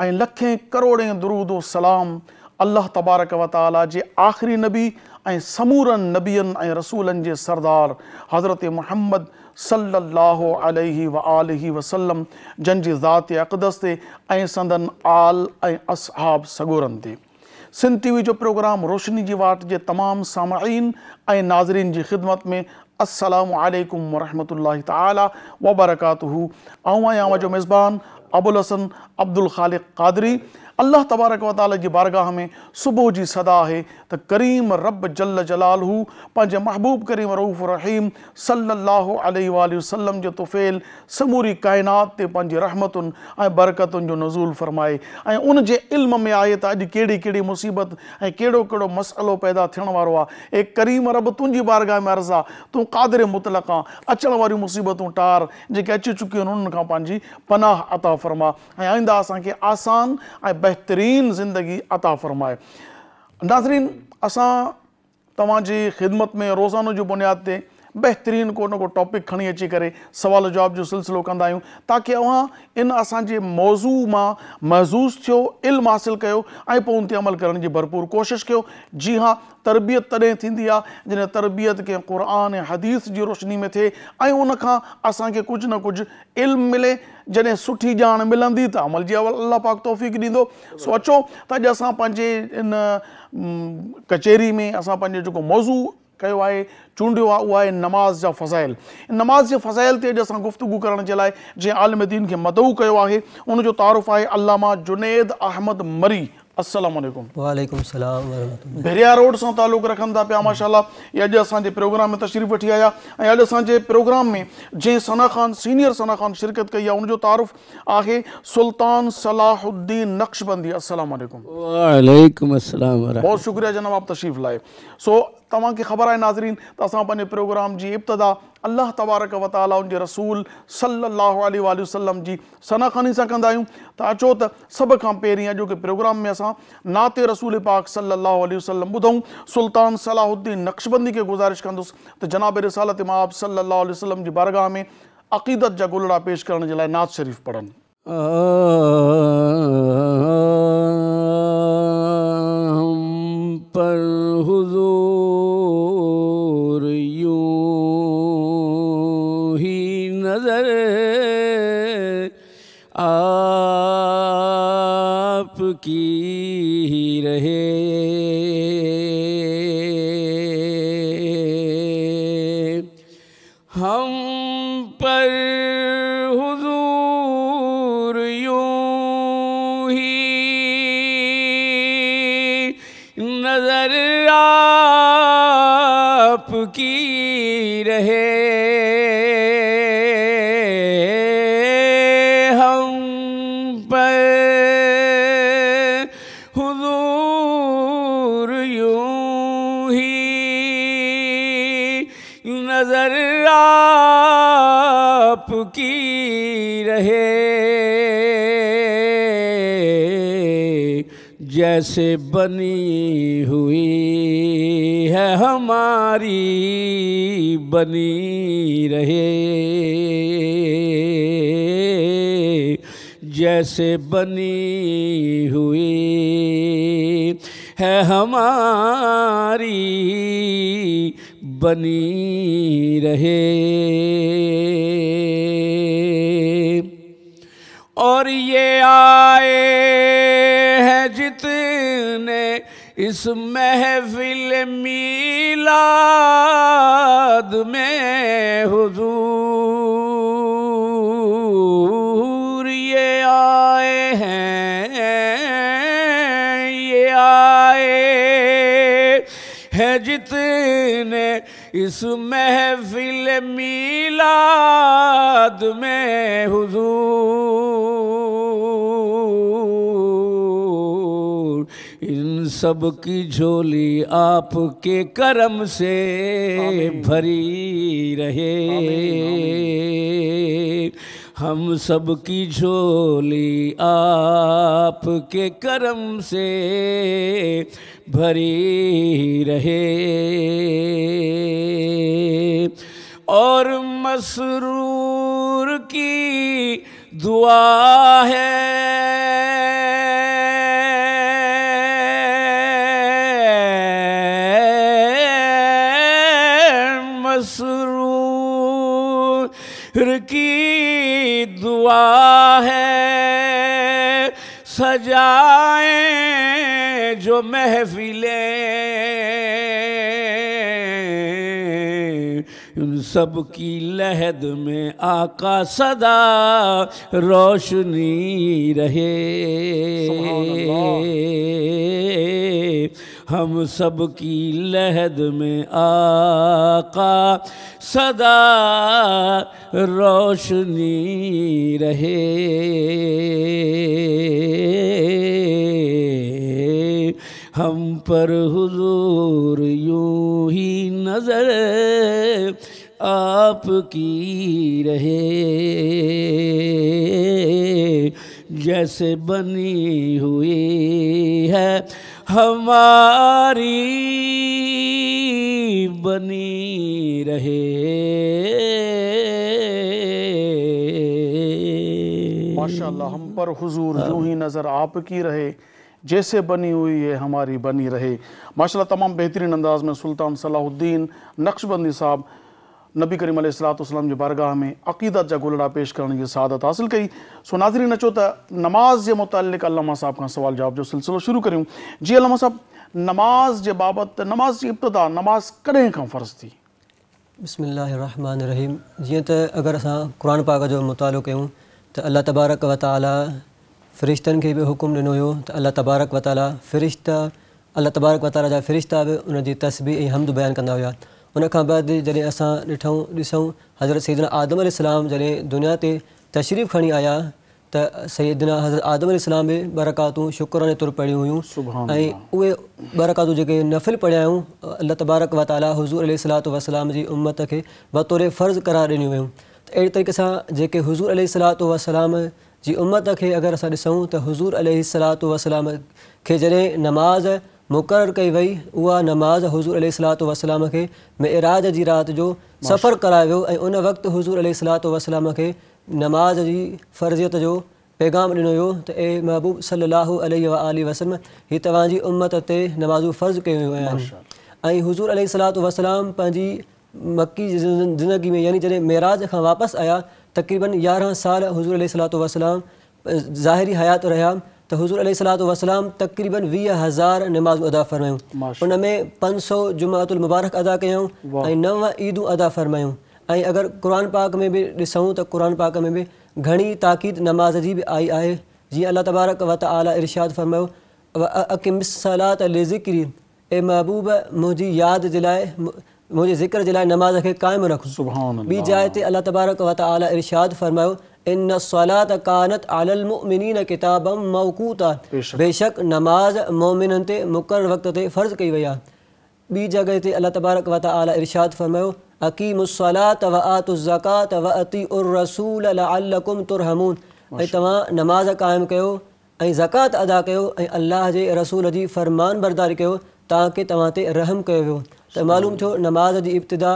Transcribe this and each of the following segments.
ऐं लखे करोड़े दुरूद सलाम अलाह तबारक व जे आख़िरी नबी ऐं समूरनि नबियनि ऐं रसूलनि जे सरदार हज़रत वसलम जनी ज़ात अक़दस ते संदन आल असहाब सॻोरनि ते सिंध टी वी जो प्रोग्राम रोशनी जी वाट जे तमामु सामाइन ऐं नाज़रीन जी ख़िदमत में वरमत अल ताली वबरकात जो मेज़बान أبو الحسن عبد الخالق قادري अल्लाह तबारक वाल की बारगाह में सुबुह की सदा है त करीम रब जल जलाल हू पंहिंजे महबूब करीम रऊफ़ रहीम सलाहु वसलम जो तुफ़ेल समूरी काइनात ते पंहिंजी रहमतुनि नज़ूल फ़रमाए उन इल्म में आए तो अज कड़ी कड़ी मुसीबत ऐं कड़ो मसलो पैदा थियण वारो करीम रब तुझी बारगाह में अर्जा तू कादर कादिर मुतलक़ आहे अचण वारियूं मुसीबतूं टार जेके अची चुकियूं आहिनि पनाह अता फ़रमा आईंदा असांखे आसान बेहतरीन ज़िंदगी अता फ़रमाए नाज़रीन असा तव्हांजी ख़िदमत में रोजानों जो बुनियाद ते बेहतरीन को टॉपिक खड़ी अची करे सवाल जवाब जो सिलसिलो कंदा आहियूं इन असांजे मौज़ू में महज़ूज़ थो इल्मु हासिलु कयो ऐं अमल करण जी भरपूर कोशिश कर जी हाँ तरबियत तॾहिं थींदी जैसे तरबियत के क़ुर ऐं हदीस की रोशनी में थे ऐं उनखां असांखे कुझु न कुछ इल्मु मिले जैसे सुठी जान मिली तो अमल जी अल्लाह पाक तौफ़ीक़ दी सो अचो त अॼु इन कचहरी में असां मौज़ू कयो आहे नमाज़ जा फ़ज़ाइल नमाज़ के फ़ज़ाइल ते अॼु गुफ़्तगु कर जे दीन खे मदऊ किया है उनजो तारुफ़ आहे अलामा जुनेद अहमद मरी असलम भेरिया रोड सां तालुक़ु रखनि था पिया माशाला इहे प्रोग्राम में तशरीफ़ वी आया ऐं अॼु प्रोग्राम में जंहिं सना ख़ान सीनियर सना ख़ान शिरकत कई आहे उनजो तारुफ़ आहे सुल्तान सलाहुद्दीन नक्शबंदी असलम बहुत शुक्रिया जनाब आप तशरीफ़ लाए सो तव्हांखे ख़बर आहे नाज़रीन त तो असां प्रोग्राम की इब्तदा अल्लाह तबारक वताला उनजे रसूल सलाहु वसलम की सनाख़ानी से कंदा आहियूं त अचो त सभ खां पहिरीं अॼोके प्रोग्राम में असां नाते रसूल पाक सलाहु वसलम ॿुधूं सुल्तान सलाहुद्दीन नक्शबंदी के गुज़ारिश कस त जनाब रिसालत माब सलाहु वसलम जी बारगाह में अक़ीदत जा गुलड़ा पेश करण नाज़ शरीफ़ पढ़नि जैसे बनी हुई है हमारी बनी रहे और ये आए हैं जितने इस महफिल मीलाद में हुजूर जितने इस महफिल मीलाद में हुजूर इन सब की झोली आपके करम से भरी रहे हम सब की झोली आपके करम से भरी रहे और मसरूर की दुआ है मसरूर की दुआ है सजाएं जो महफिलें उन सब की लहद में आका सदा रोशनी रहे हम सब की लहद में आका सदा रोशनी रहे हम पर हुजूर यूं ही नज़र आपकी रहे जैसे बनी हुई है हमारी बनी रहे माशाल्लाह हम पर हुजूर यूं ही नज़र आपकी रहे जैसे बनी हुई है हमारी बनी रहे माशाल्लाह तमाम बेहतरीन अंदाज में सुल्तान सलाहुद्दीन नक्शबंदी साहब नबी करीम सलाम जी बारगाह में अक़ीदत जा गुलड़ा पेश करने की शहादत हासिल कई सो नाजरी नचो त नमाज़ के मुतलिक़ा साहब का सवाल जवाब जो सिलसिलो शुरू करूँ जी अलामा साहब नमाज के बाबत नमाज की इब्तदा नमाज कदें का फ़र्ज़ थी बिस्मिल्लाहमान रहीम जीअं त अगरि असां क़ुर पाक जो मुतालो कयूं तो अल्लाह तबारक व ताली फ़रिश्तनि के भी हुकुम दिनों हुयो त अलाह तबारक वताला फ़रिश्ता अलाह तबारक वताला जा फ़रिश्ता बि उन तस्बी हमद बयान कंदा हुया उन खां बाद जॾहिं असां ॾिठूं ॾिसूं हज़रत सैदना आदम इस्लाम जॾहिं दुनिया से तशरीफ़ खणी आया त सैदना हज़रत आदम इस्लाम बि बरकातूं शुकुराने तौरु पढ़ी हुयूं ऐं उहे बरकातूं जेके नफ़िल पढ़ियाऊं अल्लाह तबारक वताला हज़ूर सलात वसलाम की उम्मत के बतौरे फ़र्ज़ करार ॾिनियूं वियूं त अहिड़े तरीक़े से जेके हज़ूर सलात वसलाम जी उम्मत के अगर असां तो त हज़ूर अल सलात वसलाम नमाज़ मुकर कई वही उहा नमाज़ हज़ूर अल सलात वसलाम खे मेराज की रात जो सफ़र करायो वियो उन वक़्तु हज़ूर अल सलात वसलाम खे नमाज़ की फ़र्ज़ियत जो पैगाम दिनों वियो त ए महबूब सल आली वसलम हि तव्हांजी उमत ते नमाज़ूं फ़र्ज़ क्यों वियूं आहिनि ऐं हज़ूर अल सलात वसलाम ज़िंदगी में यानी जैसे मेराज का वापस आया तकरीबन ग्यारह साल हजूर सलाम ज़ाहरी हयात रहा तो हजूर सलाम तकरीबन वी हज़ार नमाज़ अदा फ़रमायूं उनमें पंज सौ जुमातुलमुबारक अदा क्यों नव ईदू अदा फरमायूँ अगर कुरान पाक में भी ॾिसूं तो क़ुरान पाक में भी घनी ताक़ीद नमाज़ की भी आई है जी अल्लाह तबारक वत आला इर्शाद फ़रमायो अकिम सलात लिज़िक्री ए महबूब मुझी याद जे मुझे जिक्र जलाए नमाज के कायम रखो सुबह बी जायत अल्लाह तबारक व फरमायो इन सलात कानत आलमिन किताब मौकूता बेशक नमाज मोमिन मुकर वक्त ते फ़र्ज़ कई वई आहे ॿी जॻह ते तबारक व ताली इरशाद फरमायो व आतुज़कात व अती उर रसूल तुरहमून ऐं नमाज़ क़ायम कर ऐं अदा कयो ऐं अलाह रसूल जी फरमान बरदारी कयो ताकि तव्हां ते रहम कयो वियो त मालूम थियो नमाज़ जी इब्तिदा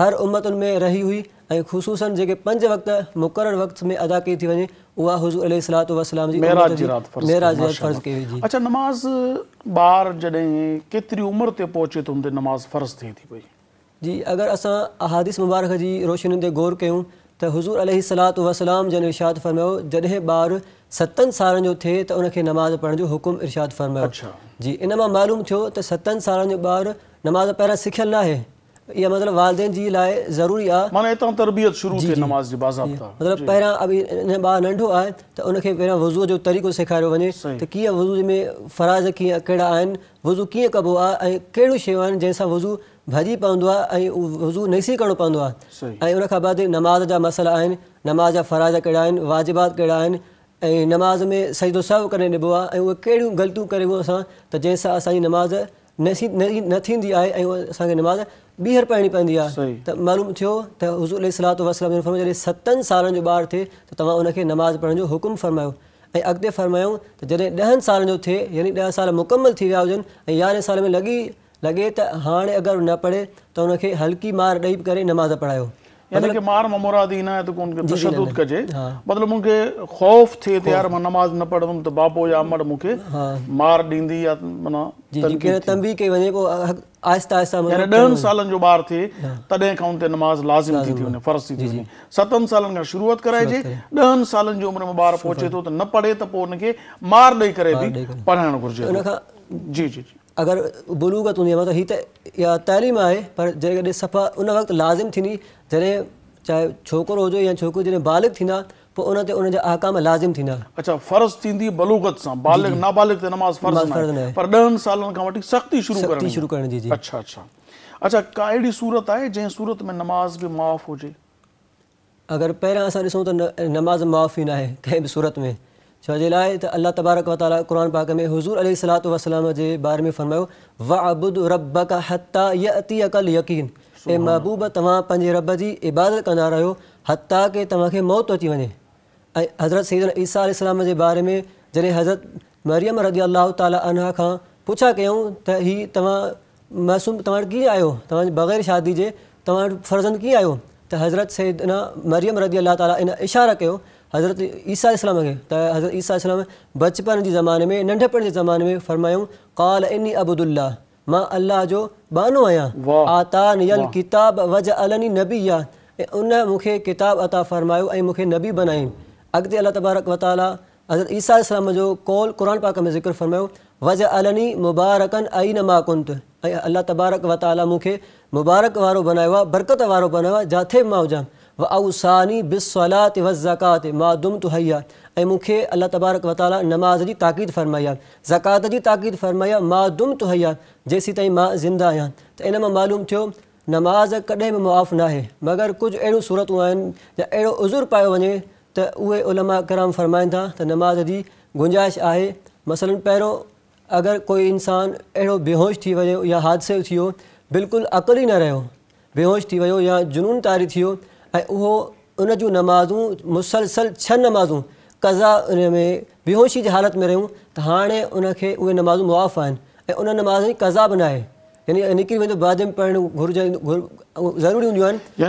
हर उमतुनि में रही हुई ऐं ख़ुशूसनि जेके पंज वक़्त मुक़ररु वक़्त में अदा कई थी वञे उहा हुज़ू अल जी नमाज़ नमाज़ ॿार जॾहिं केतिरी उमिरि ते पहुचे फर्ज़ थिए थी पई जी अगरि असां अहादीसि मुबारक जी रोशनी ते गौर कयूं तो हज़ूर सलात वसलाम जन इर्शाद फरमायो जॾहिं बार सतनि सालनि थे तो त नमाज़ पढ़ने जो हुकुम इर्शाद फरमायो अच्छा। जी इन मां मालूम थो त सतनि सालनि जो नमाज़ पैर सीखल ना आहे इहा मतिलबु वालदेन जी लाइ ज़रूरी आहे माना तरबियत शुरू थिए नमाज़ जी बाज़ाब्ता मतिलबु अभी हिन नंढो है त उनखे पहिरां वज़ू जो तरीक़ो सेखारियो वे त कीअं वज़ू में फ़राइज़ कीअं कहिड़ा वज़ू कीअं कबो आहे ऐं कहिड़ियूं शयूं वज़ू भजी पवंदो वज़ू नसी करिणो पवंदो नमाज़ जा मसइला नमाज़ जा फराज़ कहिड़ा वाजिबात कड़ा नमाज़ में सजदो सव करे ॾिबो आहे ऐं उहे कहिड़ियूं ग़लतियूं करियूं नमाज़ नसी न है नमाज़ बीहर पढ़नी पवंदी आहे त मालूम थियो त हज़ूर सलात वसलम जॾहिं सतनि सालनि जो नमाज़ पढ़ने जो हुकुम फरमा अगत अॻिते फ़रमायूं त जॾहिं ॾहनि यानी ॾह साल मुकम्मल थी विया हुजनि ऐं यारहें साल में लगी न पढ़े तारे पढ़ायो पढ़ंदुमि त बाबो लाज़िम कराइजे ॾहनि जी उमिरि में ॿारु पहुचे थो न पढ़े त पोइ हुनखे मार ॾेई करे अगरि बुलूगत हूंदी आहे मतिलबु हीअ त इहा तइलीम आहे पर जेकॾहिं सफ़ा उन वक़्तु लाज़िम थींदी जॾहिं चाहे छोकिरो हुजे या छोकिरी जॾहिं बालिग थींदा पोइ उन ते उनजा आकाम लाज़िम थींदा अच्छा थींदी बलूगत सां बालिग नाबालिग हुजे अगरि पहिरियां असां ॾिसूं त नमाज़ माफ़ ई न आहे कंहिं बि सूरत में છજેલાય તો અલ્લાહ તબારક વતલા કુરાન પાક મે હુઝુર અલી સલાતુ વસલામજી બારે મે ફરમાયો વ અબદ રબ્બક હтта યતી અકલ યકીન એ મહબુબા તવા પજે રબ્જી ઇબાદત કના રયો હтта કે તવા કે મોત હોતી વને હઝરત સૈયદ ઈસા અલહિ સલામજી બારે મે જરે હઝરત મરિયમ રદિઅલ્લાહ તઆલા અના કા પૂછા કયો તહી તવા માસૂમ તવા કી આયો તવા બગર શાદી જે તવા ફરઝંદ કી આયો ત હઝરત સૈયદ મરિયમ રદિઅલ્લાહ તઆલા ઇન ઈશારા કયો हज़रत ईसा इस्लाम के त हज़रत ईसा इस्लाम बचपन के ज़माने में नंढपण के ज़माने में फ़रमायूं कॉल इनी अबुदुल्ला मां अल्लाह जो बानो आहियां आतान किताब वज अलनी नबी या उन मूंखे किताब अता फ़रमायो ऐं नबी बनाई अगते अल्लाह तबारक वताला हज़रत ईसा इस्लाम जो कौल क़ुर पाक में ज़िक्र फ़रमायो वज अलनी मुबारकन ऐं न माकुंत ऐं अलाह तबारक वताला मूंखे मुबारक वारो बनायो बरकत वारो बनायो जाथे जिथे मां ब आऊ सानी बि ज़कात मां मां दुम तु हैया ऐं मूंखे अलाह तबारक वताला नमाज़ जी ताक़ीद फरमाई आहे ज़कात जी ताक़ीद फरमाई आहे मां दुम तुया जेसीं ताईं मां ज़िंदा आहियां त इन मां मालूम थियो नमाज़ कॾहिं बि मुआु नाहे मगर कुझु अहिड़ियूं सूरतूं आहिनि या अहिड़ो उज़ुर पायो वञे त उहे उलमा कराम फ़रमाईंदा त नमाज़ जी गुंजाइश आहे मसलनि पहिरियों अगरि कोई इंसानु अहिड़ो बेहोश थी वियो या हादसे जो थियो बिल्कुलु अकल ई न रहियो बेहोश थी वियो या जुनून तारी थी वियो उहो उन जूं नमाज़ूं मुसलसल छह नमाज़ूं कज़ा बेहोशी जी हालति में रहियूं त हाणे उनखे उहे नमाज़ूं मुआफ़ आहिनि ऐं उन नमाज़ जी कज़ा बि न आहे यानी निकिरी वेंदो बादिम पढ़णु घुरिज ज़रूरी हूंदियूं आहिनि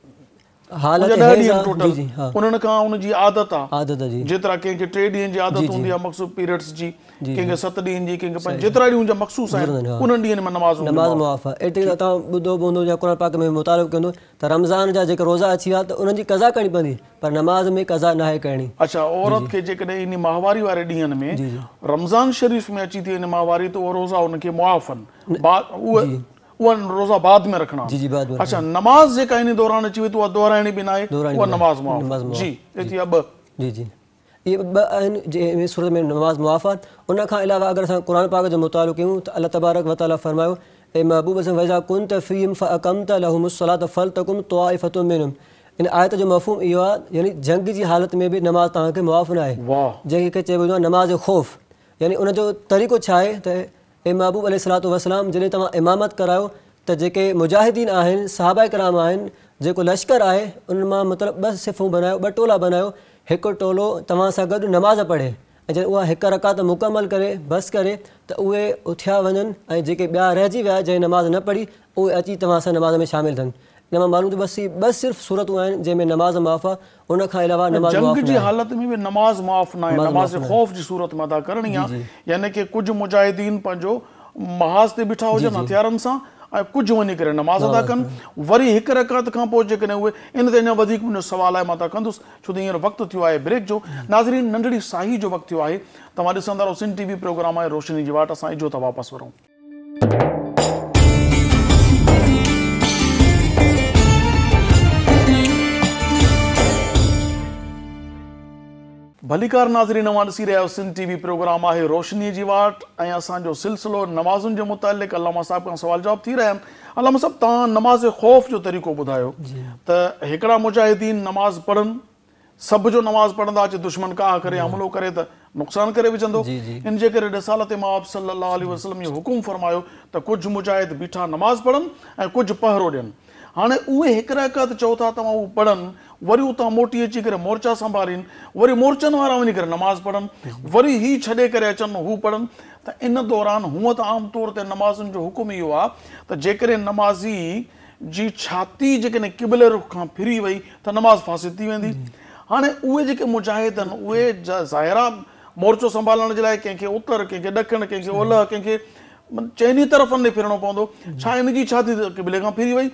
रमज़ान जा जेका रोज़ा अची विया त उन्हनि कज़ा करणी पवंदी पर नमाज़ में कज़ा न आहे करणी माहवारी रोजा बाद में रखना जी जी बाद अच्छा नमाज इन दौरान अची नमाज माफ़ जी जी जी सूरत में नमाज़ उन अलावा पाक जो फ़रमायो महबूब वज़ा फ़ीम इन आयत जो मफ़हूम यो यानी जंग की हालत में भी नमाज़ तव्हांखे मुआफ़ न आहे जंहिंखे नमाज़ ख़ौफ़ यानी उनजो तरीक़ो छा ऐं महबूब अल सलात वसलाम जॾहिं तव्हां इमामत करायो त जेके मुजाहिदीन आहिनि साहबा कराम आहिनि लश्कर है उन मतलब ब सिफू सिफ़ूं ब टोला बनायो एक टोलो तव्हां सां नमाज़ पढ़े ऐं जॾहिं उहा हिकु रकात मुकमल करे बस करें तो उहे वन जे ऐं जेके ॿिया नमाज़ न पढ़ी उहे अची तव्हां नमाज़ में शामिल थियनि न मां मानूं त तो बसि ॿ सिर्फ़ु सूरतूं आहिनि नमाज़ माफ़ आहे उन अलावा नमाज़ जंग जी हालति में बि नमाज़ माफ़ न नमाज़ ख़ौफ़ जी सूरत में अदा करणी आहे यानी कि कुझु मुजाहिदीन पंहिंजो महाज़ ते बीठा हुजनि हथियारनि सां ऐं कुझु वञी नमाज़ अदा कनि वरी हिकु रकात खां पोइ इन ते अञा वधीक मुंहिंजो छो त हींअर वक़्तु थियो ब्रेक जो नाज़रीन नंढड़ी साही जो वक़्तु थियो आहे तव्हां ॾिसंदा रहो सिंध टी प्रोग्राम आहे रोशनी जी वाट असां इजो था वापसि वरूं भलीकार नाज़रीन नवान सीर सिंध टीवी प्रोग्राम है रोशनी की वाट ए असांजो सिलसिलो नमाजन के मुतल अलामा साहब का सुवाल जवाब थी रहिया अलामा साहब तव्हां नमाज़ ख़ौफ़ जो तरीक़ो ॿुधायो त हिकिड़ा मुजाहिदीन नमाज़ पढ़न सब जो नमाज़ पढ़ा अचे दुश्मन काह करे हमिलो करे त नुक़सानु करे विझंदो इन रिसाल ते मां वसलम इहो हुकुम फ़रमा तो कुछ मुजाहिद बीठा नमाज़ पढ़न ऐं कुझु पहरो ॾियनि हाणे उहे हिकिड़ा हिकु हथु चओ था तव्हां उहो वरी उतां मोटी अची करे मोर्चा संभालीनि वरी मोर्चनि वारा वञी करे नमाज़ पढ़नि वरी ही छॾे करे अचनि हू पढ़नि त इन दौरान हूअं त आम तौर ते नमाज़नि जो हुकुम इहो आहे त जेकॾहिं नमाज़ी जी छाती जेकॾहिं किबल रुख खां फिरी वई त नमाज़ फासिद थी वेंदी हाणे उहे जेके मुजाहिद आहिनि उहे ज़ाहिरा मोर्चो संभालण जे लाइ कंहिंखे उतर कंहिंखे ॾखिण कंहिंखे ओलह कंहिंखे चइनी तरफ़नि ते फिरणो पवंदो छा इन जी छाती क़बिले खां फिरी वई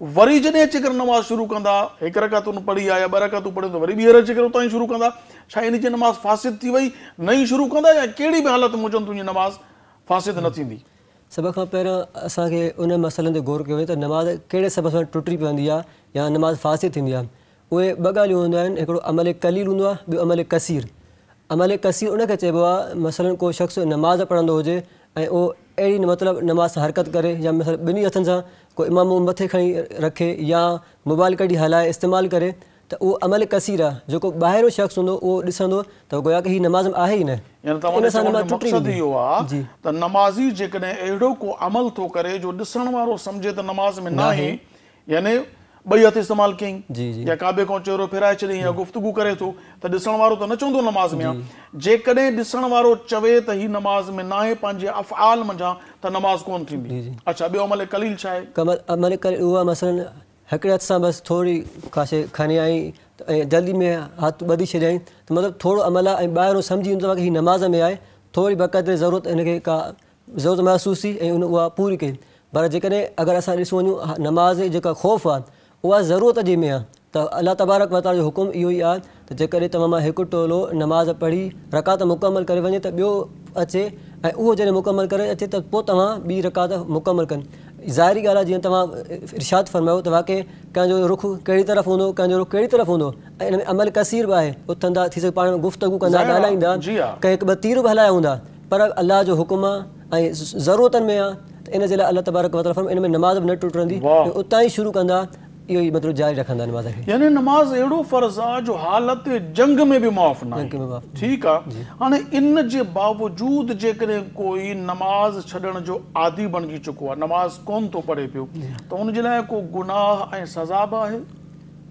वरी जॾहिं चिक्र नमाज़ शुरू कंदा हिकु रकातू पढ़ी आहे या रूप तूं पढ़ी नमाज़ फासिद थी वई नई शुरू कंदा या कहिड़ी बि हालति तुंहिंजी नमाज़ फासिद न थींदी सभ खां पहिरियों असांखे उन मसइलनि ते गौर कयो त नमाज़ कहिड़े सभ टुटी पवंदी आहे या नमाज़ फासिद थींदी आहे उहे ॿ ॻाल्हियूं हूंदियूं आहिनि हिकिड़ो अमल कलीर हूंदो आहे ॿियो अमल कसीर अमल कसीर उनखे चइबो आहे मसलनि को शख़्स नमाज़ पढ़ंदो हुजे ऐं उहो अहिड़ी न मतिलबु नमाज़ सां हरकत करे या मतिलबु ॿिनी हथनि सां को इमाम मथे खणी रखे या मोबाइल कढी हलाए इस्तेमालु करे त उहो अमल कसीर आहे जेको ॿाहिरियों शख़्स हूंदो उहो ॾिसंदो त गोया की हीअ नमाज़ में आहे ई न नमाज़ी जेकॾहिं अहिड़ो को अमल थो करे जो ॾिसण वारो सम्झे त नमाज़ में न आहे यानी उहा मसल हिकिड़े हथ सां बसि थोरी काशे खणी आई ऐं जल्दी में हथु ॿधी छॾियईं त मतिलबु थोरो अमल आहे ऐं ॿाहिरों सम्झी वेंदो आहे हीअ नमाज़ में आहे थोरी बक़द ज़रूरत हिनखे का ज़रूरत महसूसु थी ऐं उहा पूरी कई पर जेकॾहिं अगरि असां ॾिसूं वञूं नमाज़ जेका ख़ौफ़ आहे वह ज़रूरत जी में तो अल्लाह तबारक मता जो हुकुम इहो ही आहे त जे कॾहिं तव्हां टोलो नमाज़ पढ़ी रकात मुकम्मल करे वञे त ॿियो अचे ऐं उहो जॾहिं मुकमल करे अचे त पोइ तव्हां ॿी रकात मुकमल कनि ज़ाहिरी ॻाल्हि आहे जीअं तव्हां इर्शाद फरमायो त रुख कड़ी तरफ़ हूंदो कंहिंजो रुख कहिड़ी तरफ़ हूंदो ऐं में अमल कसीर भी आहे उथंदा थी पा पाण में गुफ़्तगु कंदा ॻाल्हाईंदा कंहिं हिकु ॿ तीर बि हलाया हूंदा पर अल्लाह जो हुकुम आहे ऐं में आहे इन जे लाइ अलाह तबारक वतल इन में नमाज़ बि न टुटंदी उतां ही शुरू कह इहो ई मतिलबु जारी रखंदा आहिनि नमाज़ कोन थो पढ़े पियो त जे लाइ को गुनाह ऐं सज़ा बि आहे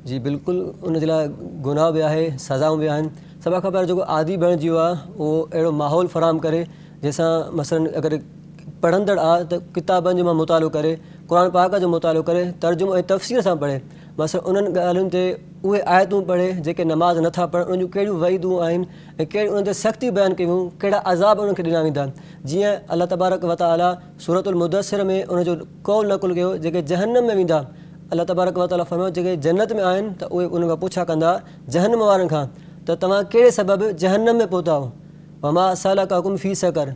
जी बिल्कुलु जे लाइ गुनाह बि आहे सज़ाऊं बि आहिनि सभ खां पहिरियों जेको आदि बणिजी वियो आहे उहो अहिड़ो माहौल फराम करे जंहिंसां अगरि पढ़ंदड़ आहे त किताबनि जो मां मुतालो करे क़ुर पाक जो मुतालो करे तर्जुमो ऐं तफ़सीर सां पढ़े बसि उन्हनि ॻाल्हियुनि ते उहे आयतूं पढ़े जेके नमाज़ नथा पढ़नि उन जूं कहिड़ियूं वहीदूं आहिनि ऐं कहिड़ियूं उन ते सख़्ती बयानु कयूं कहिड़ा अज़ाब उन्हनि खे ॾिना वेंदा जीअं अलाह तबारक वताला सूरत उलमदसिर में उनजो कौल नक़ुल कयो जेके जहनम में वेंदा अलाह तबारक वताला फरमायो जेके जन्नत में आहिनि त उहे उन खां पुछा कंदा जहनम वारनि खां त तव्हां कहिड़े सबबु जहनम में पहुता ममा असाला काकुम फी स कर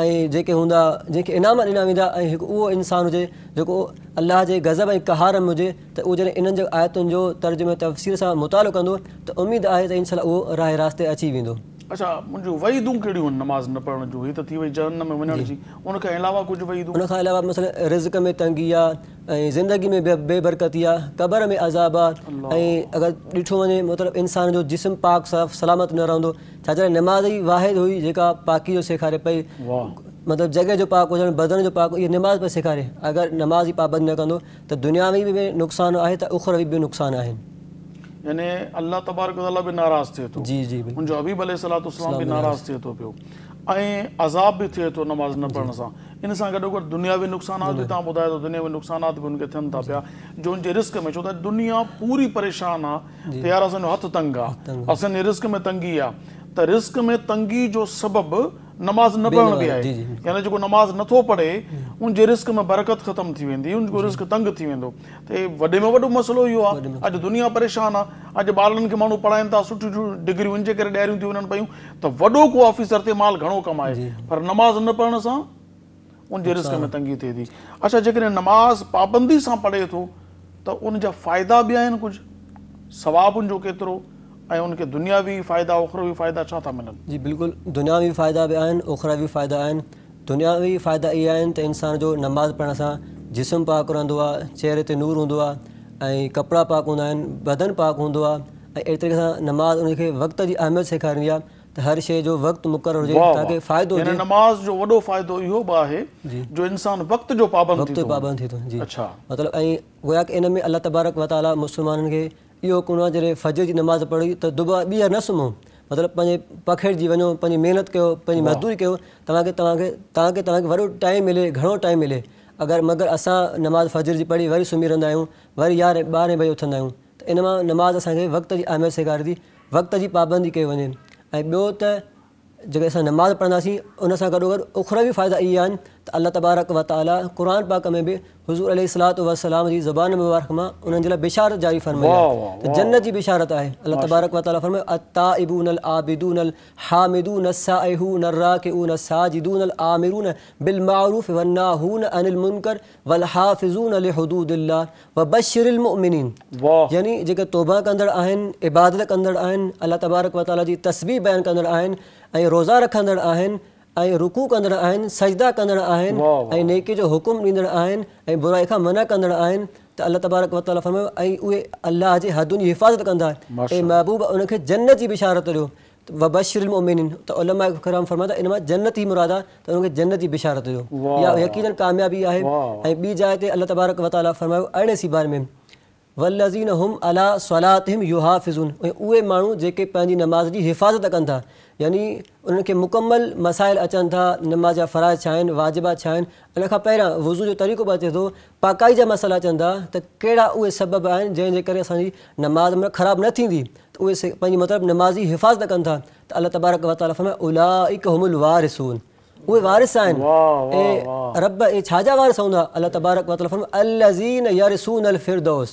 ऐं जेके हूंदा जंहिंखे इनाम ॾिना वेंदा ऐं हिकु उहो इंसानु हुजे जेको अलाह जे गज़ब ऐं कहार में हुजे त उहो जॾहिं इन्हनि जे आयतुनि जो तर्ज़ु में तफ़सील सां मुतालो कंदो त उमेदु आहे त इनशा उहो राह रास्ते अची वेंदो अच्छा मुंहिंजो वईदूं कहिड़ियूं आहिनि नमाज़ न पढ़ण जूं हीअ त थी वई जहन में वञण जी उनखां अलावा कुझु वईदूं उनखां अलावा मसला रिज़क में तंगी आहे ज़िंदगी में बेबरकती आहे में अज़ाब आहे ऐं अगरि ॾिठो वञे इंसान जो जिस्म पाक साफ़ सलामत न रहंदो छाकाणि नमाज़ ई वाहिद हुई जेका पाकी जो सेखारे पई मतिलबु जॻह जो पाक हुजणु बदन जो पाक ये नमाज़ पियो सेखारे अगर नमाज़ ही पाबंद न कंदो त दुनिया में बि नुक़सानु आहे त उखर भी नुक़सान है यानी अल्लाह तबारक भी नाराज़ थे तो जी जी हुनजो हबीब अल सलाम भी नाराज़ थे तो पियो ऐं अज़ाब भी थे तो नमाज़ न पढ़ण से इन सां गॾो दुनियावी नुक़सानात भी तुम ॿुधायो तो दुनियावी नुक़सानात भी उनके थन था पिया जो उनके रिस्क में छो दुनिया पूरी परेशान है त यार असांजो हथु तंग आहे रिस्क में तंगी है रिस्क में तंगी जो सबब नमाज़ न पढ़ण बि आहे यानी जेको नमाज़ नथो पढ़े उन जे रिस्क में बरकत ख़तमु थी वेंदी उन जो रिस्क तंग थी वेंदो त वॾे में वॾो मसलो इहो आहे अॼु दुनिया परेशान आहे अॼु ॿारनि खे माण्हू पढ़ाइनि था सुठियूं सुठियूं डिग्रियूं जे करे ॾियारियूं थी वञनि पयूं त वॾो को ऑफिसर ते माल घणो कमाए पर नमाज़ न पढ़ण सां उन जे रिस्क में तंगी थिए थी अच्छा जेकॾहिं नमाज़ पाबंदी सां पढ़े थो त उन जा फ़ाइदा बि आहिनि कुझु सवाबुनि जो केतिरो ऐं दुनियावी फायदा ओखरवी फ़ाइदा छा था मिलनि जी बिल्कुलु दुनियावी फायदा बि आहिनि ओखरावी फ़ाइदा आहिनि दुनियावी फ़ाइदा इहे आहिनि त इंसान जो नमाज़ पढ़ण सां जिसम पाक रहंदो आहे चेहरे से नूर हूंदो कपड़ा पाक हूंदा बदन पाक हों आहे तरीक़े सां नमाज़ उनके वक़्त की अहमियत सेखारींदी हर शइ जो वक़्तु मुक़ररु हुजे ताकी फ़ाइदो हुजे नमाज़ जो वॾो फ़ाइदो इहो बि आहे जो इंसानु वक़्त जो पाबंद वक़्त पाबंद थिए थो जी अच्छा मतिलबु ऐं गोया की इन में अलाह तबारक वताला मुस्लमाननि के यो कोन आहे फजर जी नमाज़ पढ़ी तो दुबा ॿीहर न सुम्हो मतलब पंहिंजे पखेड़िजी वञो पंहिंजी महिनत कयो मज़दूरी कयो तव्हांखे टाइम मिले घणो टाइम मिले अगर मगर अस नमाज़ फजर की पढ़ी वरी सुम्ही रहंदा आहियूं वरी यारहें ॿारहें बजे उथंदा आहियूं इन नमाज़ अस वक़्त जी अहमियत सेखारे थी वक़्त की पाबंदी कई वञे ऐं ॿियो जेके अस नमाज़ पढ़ंदासीं उन सां गॾो गॾु उखरवी फ़ाइदा इहे आहिनि तबारक व ताला क़ुर पाक में भी हज़ूर अली सलात वसलाम जी ज़बान मुबारक में उन्हनि जे बिशारत जारी फरमाई त जन्नत जी बिशारत है अलाह तबारक व ताला फरमायो अताइबून अल आबिदून अल हामिदून असाइहून अर्राकिऊन असाजिदून अल आमिरून बिल मारूफ व वल हाफिज़ून अल व बशिरिल यानी जेके तौबा कंदड़ इबादत कंदड़ आहिनि तबारक व ताला जी तस्बीह बयान कंदड़ ऐं रोज़ा रखंदड़ आहिनि रुकू कंदड़ आहिनि सजदा कंदड़ आहिनि ऐं जो हुकुम ॾींदड़ आहिनि बुराई खां मना कंदड़ आहिनि त अलाह तबारक वताला फरमायो ऐं उहे अलाह जे हदुनि जी हिफ़ाज़त कंदा आहिनि ऐं महबूब उनखे जन्नत जी बिशारत ॾियो वबशिर मोमिन त उलमा कराम फरमाए इन मां जन्नत ई मुराद आहे त हुनखे जन्नत जी बिशारत ॾियो या यकीनन कामयाबी आहे ऐं ॿी जाइ ते अलाह तबारक वताला फरमायो अहिड़े सी बारे में वलज़ीन हुम अला सौलात हिम युहािज़ून ऐं उहे माण्हू जेके पंहिंजी नमाज़ जी हिफ़ाज़त कनि था यानी उन्हनि खे मुकमल मसाइल अचनि था नमाज़ जा फ़राज़ छा आहिनि वाजिबा छा आहिनि उन खां पहिरियां वुज़ू जो तरीक़ो बि अचे थो पाकाई जा मसाला अचनि था त कहिड़ा उहे सबबु आहिनि जंहिंजे करे असांजी नमाज़ मतिलबु ख़राबु न थींदी त उहे पंहिंजी मतिलबु नमाज़ जी हिफ़ाज़त कनि था त अलाह तबारक अला उलाइक इक वारिसून वारिस रब वारिस हूंदा अलाह तबारक वतल फरम अलज़ीन अल फिरदौस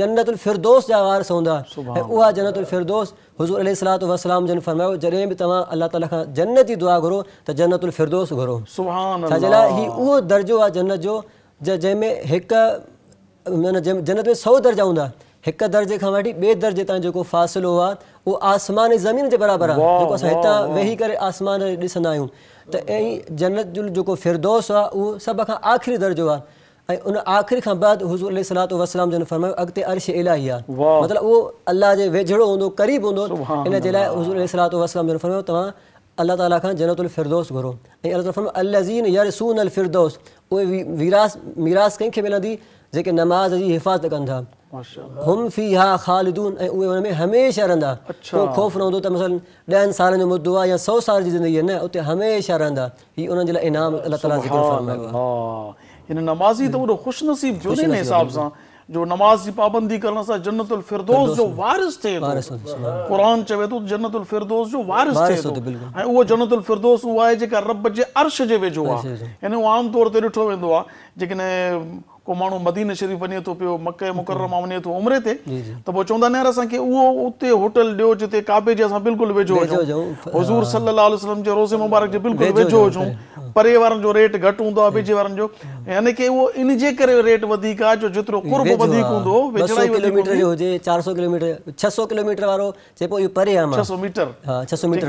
जन्नत फिरदौस जा वारिस हूंदा जन्नत उल हज़ूर अल जन फरमायो जॾहिं भी तव्हां अल्लाह ताला का जन्नत जी दुआ घुरो त जन्नत उल घुरो छाजे दर्जो आ जन्नत जो जंहिंमें हिकु जन्नत में सौ दर्जा हूंदा एक दर्जे का वठी बे दर्जे ताईं फ़ासिलो आ वो आसमान ज़मीन के बराबर आहे वेही करे आसमान ॾिसंदा तो ऐं जन्नत जो फिरदौस आ आहे उहो सभ आख़िरी दर्जो आहे ऐं उन आख़िरी खां बाद हज़ूर सलात वसलाम जन फरमायो अॻिते अर्श इलाही आहे मतिलबु उहो अलाह जे वेझड़ो हूंदो क़रीब हूंदो इन जे लाइ हज़ूर सलात वसलाम जन फरमायो तव्हां अलाह ताला खां जनतुल फिरदोस घुरो ऐं अलाह ताला अलज़ीन यरसून अल फिरदोस उहे वीरास मीरास कंहिंखे मिलंदी जेके नमाज़ जी हिफ़ाज़त कनि हुम फी हा ख़ालिदून ऐं उहे हुन में हमेशह रहंदा को ख़ौफ़ न हूंदो त मसलनि ॾहनि सालनि जो मुदो आहे या सौ साल जी ज़िंदगी आहे न उते हमेशह रहंदा हीअ उन्हनि जे लाइ इनाम अलाह ताला हिन नमाज़ी त वॾो ख़ुशि नसीब जो हिसाब सां जो नमाज़ जी पाबंदी करण सां जन्नत फिरदोस जो वारिस थिए क़ुरान चवे थो जन्नत फिरदोस जो वारिस थिए थो ऐं उहो जन्नत फिरदोस उहो आहे जेका रब जे अर्श जे वेझो आहे हिन ते ॾिठो वेंदो आहे जेकॾहिं को माण्हू मदीन शरीफ़ वञे थो पियो मके मुक़रमा वञे थो उमिरि ते त पोइ चवंदा आहिनि यार असांखे उहो उते होटल ॾियो जिते काबे जे असां बिल्कुलु वेझो हुजूं हज़ूर सलाहु वसलम जे रोज़े मुबारक जे बिल्कुलु वेझो हुजूं परे वारनि जो रेट घटि हूंदो आहे वेझे वारनि जो यानी कि उहो इन जे करे रेट वधीक आहे जो जेतिरो वधीक हूंदो छह सौ किलोमीटर वारो चए पियो छह सौ मीटर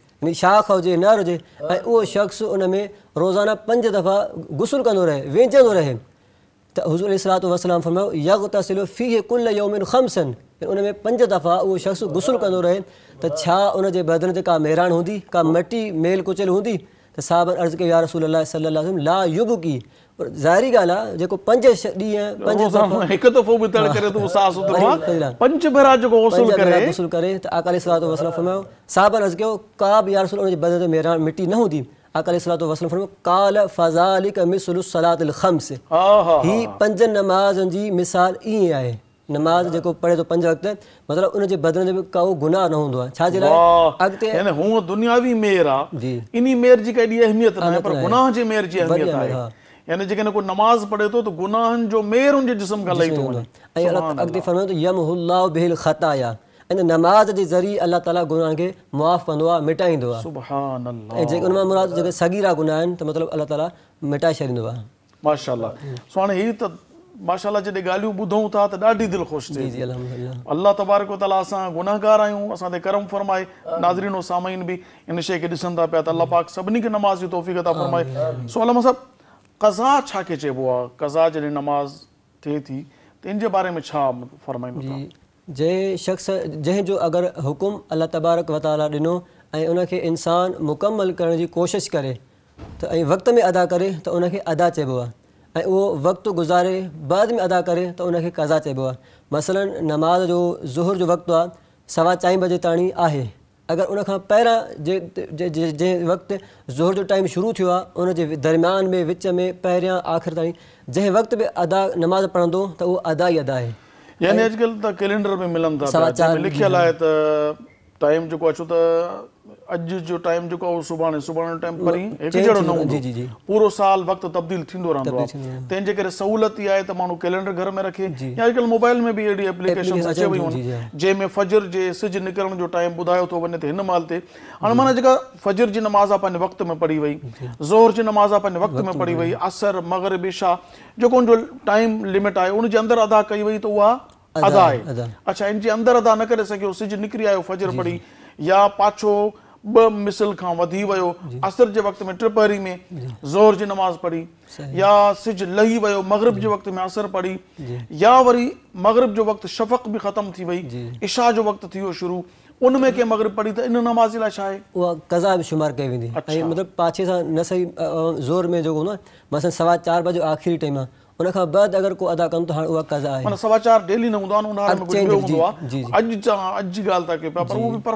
यानी शाख हुजे नर हुजे ऐं उहो शख़्स उन में रोज़ाना पंज दफ़ा गुसल कंदो रहे वेझंदो रहे त हज़ूर इस्लात वसलाम फम यग तस्सिलो फी कुल योमिन ख़मसन उन में पंज दफ़ा उहो शख़्स गुसल कंदो रहे त छा उन बदन ते का मेराण हूंदी का मटी मेल कुचल हूंदी तो साहब अर्ज के यार रसूल अल्लाह सल्लल्लाहु अलैहि वसल्लम ला युबकी की जाहिर ॻाल्हि आहे जेको पंज दी है पंज एक दफ़ो बि तड़ करे तो सास सुथरो पंज भरा जो गसल करे गसल करे त आकाले व सलाम फरमाओ साहब अर्ज के का भी यार रसूल हुन जे बदन ते मेरा मिट्टी न हूंदी आकाले सलात वसलम फरमायो काल फज़ालिक मिसलु सलात अल ख़म्स ही पंज नमाज जी मिसाल ई आए नमाज़ जेको पढ़े तो पंज वक़्त मतिलबु उनजे बदन ते का गुनाह न हूंदो आहे दुनियावी मेर आहे जी इन अहमियत गुनाह जे मेर जी अहमियत आहे यानी जेकॾहिं को नमाज़ पढ़े थो त गुनाहनि जो मेर हुनजे जिस्म खां लही थो वञे ऐं अॻिते फरमायो त यमहुल्लाह बिल ख़ताया इन नमाज़ जे ज़रिए अलाह ताला गुनाह खे मुआफ़ कंदो आहे मिटाईंदो आहे सुभाणे ऐं मुराद जेके सगीरा गुनाह आहिनि त मतिलबु अलाह ताला मिटाए छॾींदो आहे माशा सो हाणे माशाला जॾहिं ॻाल्हियूं ॿुधूं था त ॾाढी दिलि ख़ुशि थिए अलाह तबारक ताला असां गुनाहगार आहियूं असां करम फरमाए नाज़रीन ऐं सामाइन बि इन शइ खे ॾिसनि था पिया त पाक सभिनी खे नमाज़ जी तौफ़ीक़ था फरमाए सो अलामा कज़ा छा खे चइबो आहे कज़ा जॾहिं नमाज़ थिए थी त इन बारे में छा फरमाईंदो शख़्स जंहिंजो अगर हुकुम अल्लाह तबारक वताला दिनों ऐं उनखे इंसानु मुकमल करण जी कोशिशि करे त वक़्त में अदा करे तो उन अदा चइबो आहे ऐं उहो वक़्तु गुज़ारे बाद में अदा करे त उनखे कज़ा चइबो आहे मसलनि नमाज़ जो ज़ुहर जो वक़्तु आहे सवा चारि बजे ताणी आहे अगरि उन खां पहिरियां जे जंहिं वक़्तु ज़ोर जो टाइम शुरू थियो आहे उनजे दरम्यान में विच में पहिरियां आख़िरि ताईं जंहिं वक़्त बि अदा नमाज़ पढ़ंदो त उहो अदा ई अदा आहे यानी अॼुकल्ह त त त कैलेंडर में मिलनि था लिखियलु आहे टाइम जेको अचो अॼु जो टाइम जेको आहे सुभाणे पूरो साल तब्दील थींदो रहंदो तंहिंजे करे सहुलियत ई आहे त माण्हू कैलेंडर घर में रखे या मोबाइल में एप्लीकेशन जे फजर सिज निकिरण जो टाइम ॿुधायो थो वञे त हिन माल ते हाणे माना जेका फजर जी नमाज़ा पंहिंजे वक़्त में पढ़ी वई ज़ोर जी नमाज़ा पंहिंजे वक़्त में पढ़ी वई असर मगर जेको हुनजो टाइम लिमिट आहे उनजे अंदरि अदा कई वई त उहा अदा आहे अच्छा हिन जे अंदरु अदा न करे सघियो सिज निकरी आयो फजर पढ़ी या पाछो नमाज़ पढ़ी या मगरब जे वक़्त मगरब जो جو शफ़क़तम थी वई इशा जो वक़्तु थी वियो शुरू उन में कंहिं मगरब पढ़ी त इन नमाज़ लाइ छा आहे उहा कज़ा बि शुमार कई वेंदी सां अदा कयूं था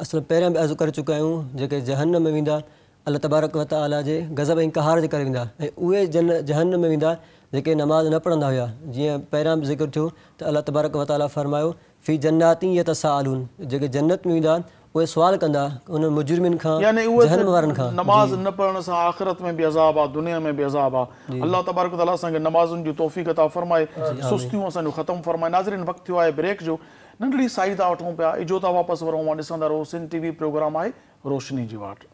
असल पे बि कर चुका हूँ जेके जहन में वा अल तबारक वत आला जे गज़ब ऐं कहार के करे वेंदा जन जहन में वा जे नमाज़ न पढ़ा हुआ जी पैर भी ज़िक्र थो तो अल्लाह तबारक वत आला फरमा फ़ी जन्नाती या तसालून सालून जन्नत में वा उहे सुवाल कंदा उन मुजुर्मिन नमाज़ न आख़िरत में अज़ाब दुनिया में अज़ाब तबारक फ़रमाए फ़रमाए नाज़रीन ब्रेक जो नंढड़ी साई था वो पिया इजो था वापस वो मां रहो सिंध टीवी प्रोग्राम है रोशनी की वाट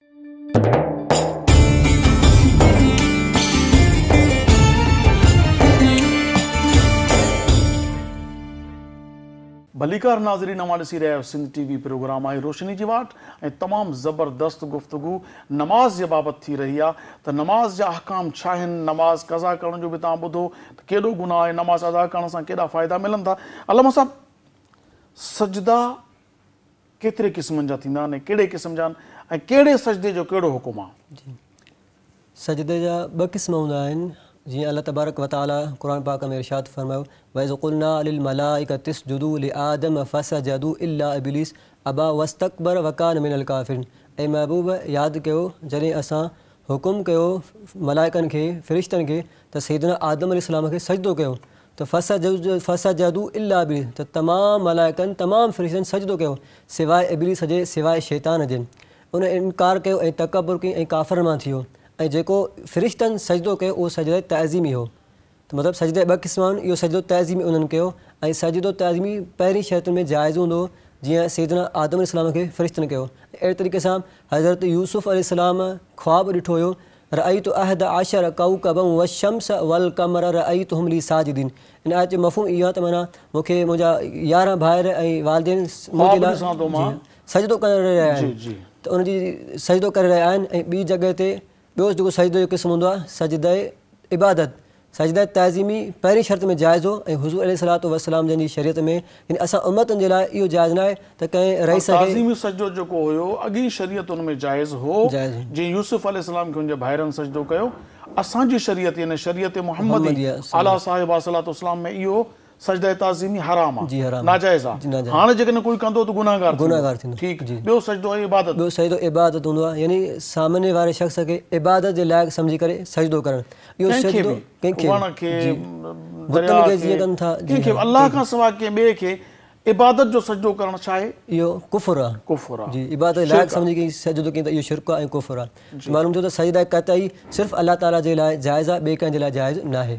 भलीकार नाज़री नवां ऐसी रहा सिंध टी वी प्रोग्राम है रोशनी की वाट ए तमाम ज़बरदस्त गुफ़्तगु नमाज़ के बाबत थी रही है तो नमाज़ जा अहकाम छा नमाज़ कज़ा करण जो भी तुम ॿुधो त गुनाह है नमाज़ अदा करण सां केॾा फ़ाइदा मिलनि था अलम साहब सजदा केतिरे क़िस्मनि जा थींदा आहिनि कहिड़े क़िस्म जा आहिनि ऐं कहिड़े सजदे जो कहिड़ो हुकुम आहे सजदे जा ॿ क़िस्म हूंदा आहिनि जीअं अलाह तबारक वताला क़ुर पाक में इरशाद फरमायो वैज़ुल्ना फस जदू इला अबिलिस अबा वस्तकबर वकान मिनल काफ़िर ऐं महबूब यादि कयो जॾहिं असां हुकुम कयो मलाइकनि खे फ़रिश्तनि खे त सैदना आदम अल खे सजदो कयो तो फसा जद फसा जादू इल्ला अबिल तो तमाम मलाइकन तमाम फ़रिश्तनि सजदो कयो सिवाय अबिली सॼे सवाइ शैतान जे उन इनकार कयो ऐं तकबुर कई काफ़र मां थी वियो ऐं जेको फ़रिश्तनि सजदो कयो उहो हो तो मतलब सजदे ब क़िस्म यो सजद सजदो उन्होंने उन्हनि कयो ऐं सजदो तइज़ीमी पहिरीं में जायज हों जीअं सैदना आदम इस्लाम खे फ़रिश्तनि अड़े तरीक़े से हज़रत यूसुफ़ अल ख्वाब ॾिठो हो رأيت أحد عشر كوكبا والشمس والقمر رأيتهم لي ساجدين ان آیت جو مفہوم منا مکھے موجا یارہ بھائر ائی والدین مجلا سجدو کر رہے ہیں جی جی تو ان سجدو کر رہے ہیں بی جگہ تے بیوس جو سجدو کس قسم ہوندا سجدہ عبادت सजदा तज़ीमी पहिरीं शर्त में जाइज़ हो ऐं सलात वसलाम जंहिंजी शरीयत में यानी असां उमतनि जे लाइ इहो जाइज़ न रही सघे सजदो जेको हुयो अॻी शरीयतुनि में हो जीअं यूसुफ अल खे हुनजे भाइरनि सजदो कयो असांजी यानी शरीयत मोहम्मद आला साहिब सलात में इहो سجدہ تعظیمی حرام ہے ناجائز ہے ہاں جے کوئی کندو تو گناہگار گناہگار ٹھیک جی سجدو عبادت بیو عبادت یعنی سامنے والے شخص کے عبادت دے لائق سمجھی کرے سجدہ کرن یو سجدہ کہ اللہ کا سوا کے بے کے عبادت جو سجدہ کرن چاہے یو کفر کفر جی عبادت لائق سمجھی کہ سجدو کہ یہ شرک ہے کفر معلوم جو سجدہ کہتا ہی صرف اللہ تعالی دے لائق جائز ہے بے کہ دے جائز نہ ہے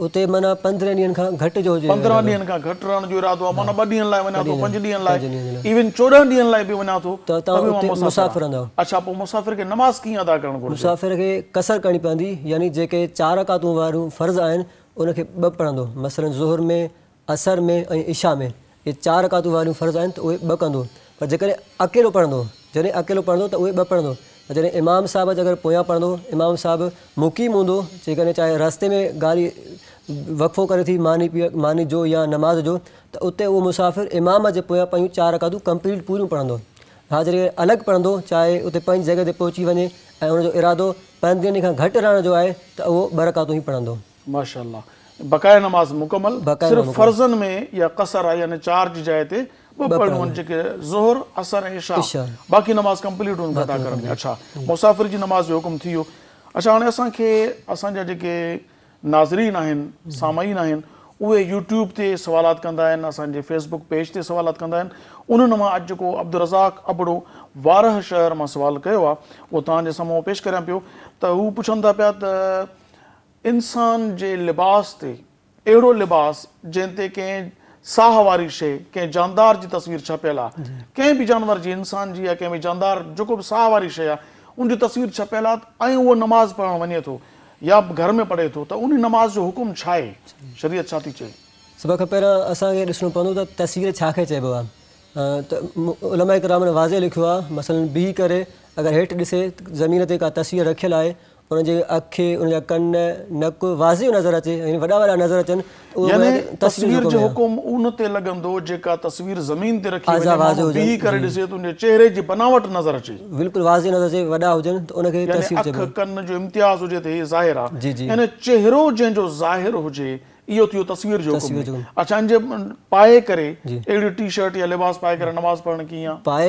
उते माना पंद्रहं ॾींहनि खां करण मुसाफ़िर खे कसर करणी पवंदी यानी जेके चारि कातू वारियूं फर्ज़ आहिनि उनखे ॿ पढ़ंदो मसलन ज़ोह में असर में ऐं इशा में इहे चारि ककातूं वारियूं फर्ज़ आहिनि त उहे ॿ कंदो पर जेकॾहिं अकेलो पढ़ंदो जॾहिं अकेलो पढ़ंदो त उहे ॿ पढ़ंदो जॾहिं इमाम साहिब जे अगरि पोयां पढ़ंदो इमाम साहिबु मुक़ीम हूंदो जेकॾहिं चाहे रस्ते में गाॾी वफ़ो करे थी मानी पी मानी जो या नमाज़ जो त उते उहो मुसाफ़िर इमाम जे पोयां पयूं चारकातूं कंप्लीट पूरियूं पढ़ंदो हा जेके अलॻि पढ़ंदो चाहे उते पंहिंजी जॻहि ते पहुची वञे ऐं हुनजो इरादो पंज ॾींहनि खां घटि रहण जो आहे त उहो ॿ रकातूं ई पढ़ंदो आहे ॿ पढ़ण जेके ज़हर असर ऐं बाक़ी नमाज़ कंप्लीट हुई اچھا करण में अच्छा मुसाफ़िर जी नमाज़ जो कमु थी वियो अच्छा हाणे असांखे असांजा जेके नाज़रीन आहिनि सामाइन आहिनि उहे यूट्यूब سوالات सवालात कंदा आहिनि असांजे फेसबुक पेज ते सवालात कंदा आहिनि उन्हनि मां अॼु जेको अब्दुल रज़ाक़ अबड़ो वारह शहर मां सुवालु कयो आहे उहो तव्हांजे साम्हूं पेश कयां पियो त हू पुछनि था पिया त इंसान जे लिबास ते अहिड़ो लिबास जंहिं ते साह वारी शइ कंहिं जानदार जी तस्वीर छपियल आहे कंहिं बि जानवर जी इंसान जी आहे कंहिं बि जानदार जेको बि साह वारी शइ आहे उनजी तस्वीर छपियल आहे ऐं उहो नमाज़ पढ़णु वञे थो या घर में पढ़े थो त उन नमाज़ जो हुकुम छा आहे शरीयत छा थी चए सभ खां पहिरियों असांखे ॾिसणो पवंदो त तस्वीर छा खे चइबो आहे त उलमा एकराम वाज़े लिखियो आहे मसलनि बीह करे अगरि हेठि ॾिसे ज़मीन ते का तस्वीर रखियल आहे हुनजे अखि हुनजा कन नकु वाज़ी नज़र अचे ऐं वॾा वॾा नज़र अचनि तस्वीर जो हुकुम उन ते लॻंदो जेका तस्वीर ज़मीन ते रखी करे ॾिसे त हुनजे चहिरे जी बनावट बिल्कुलु वाज़ी नज़र अचे वॾा हुजनि त हुनखे पाए